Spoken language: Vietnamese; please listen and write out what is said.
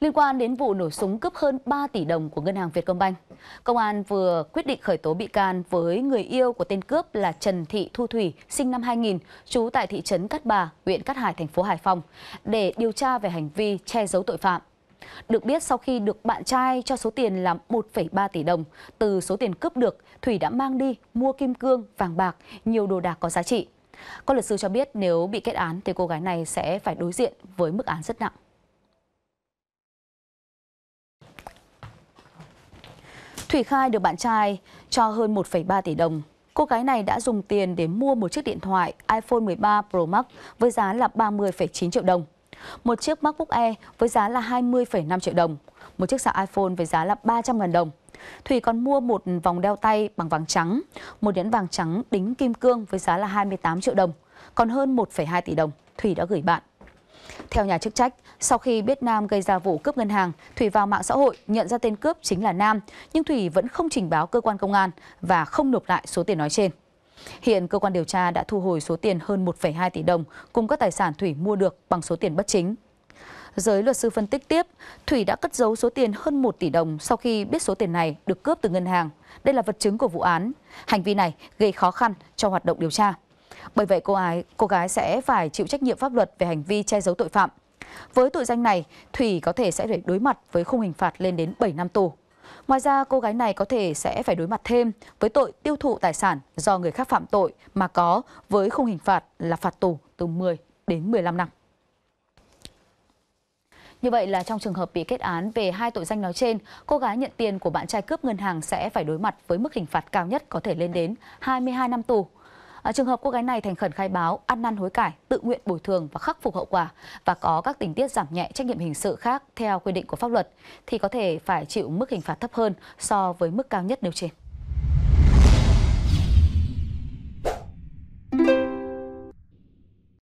Liên quan đến vụ nổ súng cướp hơn 3 tỷ đồng của Ngân hàng Vietcombank, Công an vừa quyết định khởi tố bị can với người yêu của tên cướp là Trần Thị Thu Thủy, sinh năm 2000, trú tại thị trấn Cát Bà, huyện Cát Hải, thành phố Hải Phòng, để điều tra về hành vi che giấu tội phạm. Được biết sau khi được bạn trai cho số tiền là 1,3 tỷ đồng, từ số tiền cướp được, Thủy đã mang đi mua kim cương, vàng bạc, nhiều đồ đạc có giá trị. Các luật sư cho biết nếu bị kết án thì cô gái này sẽ phải đối diện với mức án rất nặng. Thủy khai được bạn trai cho hơn 1,3 tỷ đồng. Cô gái này đã dùng tiền để mua một chiếc điện thoại iPhone 13 Pro Max với giá là 30,9 triệu đồng, một chiếc MacBook Air với giá là 20,5 triệu đồng, một chiếc sạc iPhone với giá là 300 ngàn đồng. Thủy còn mua một vòng đeo tay bằng vàng trắng, một nhẫn vàng trắng đính kim cương với giá là 28 triệu đồng, còn hơn 1,2 tỷ đồng Thủy đã gửi bạn. Theo nhà chức trách, sau khi biết Nam gây ra vụ cướp ngân hàng, Thủy vào mạng xã hội nhận ra tên cướp chính là Nam, nhưng Thủy vẫn không trình báo cơ quan công an và không nộp lại số tiền nói trên. Hiện cơ quan điều tra đã thu hồi số tiền hơn 1,2 tỷ đồng cùng các tài sản Thủy mua được bằng số tiền bất chính. Giới luật sư phân tích tiếp, Thủy đã cất giấu số tiền hơn 1 tỷ đồng sau khi biết số tiền này được cướp từ ngân hàng. Đây là vật chứng của vụ án. Hành vi này gây khó khăn cho hoạt động điều tra. Bởi vậy cô gái, cô gái sẽ phải chịu trách nhiệm pháp luật về hành vi che giấu tội phạm. Với tội danh này, Thủy có thể sẽ phải đối mặt với khung hình phạt lên đến 7 năm tù. Ngoài ra, cô gái này có thể sẽ phải đối mặt thêm với tội tiêu thụ tài sản do người khác phạm tội mà có với khung hình phạt là phạt tù từ 10 đến 15 năm. Như vậy là trong trường hợp bị kết án về hai tội danh nói trên, cô gái nhận tiền của bạn trai cướp ngân hàng sẽ phải đối mặt với mức hình phạt cao nhất có thể lên đến 22 năm tù. À, trường hợp cô gái này thành khẩn khai báo, ăn năn hối cải, tự nguyện bồi thường và khắc phục hậu quả và có các tình tiết giảm nhẹ trách nhiệm hình sự khác theo quy định của pháp luật thì có thể phải chịu mức hình phạt thấp hơn so với mức cao nhất nêu trên.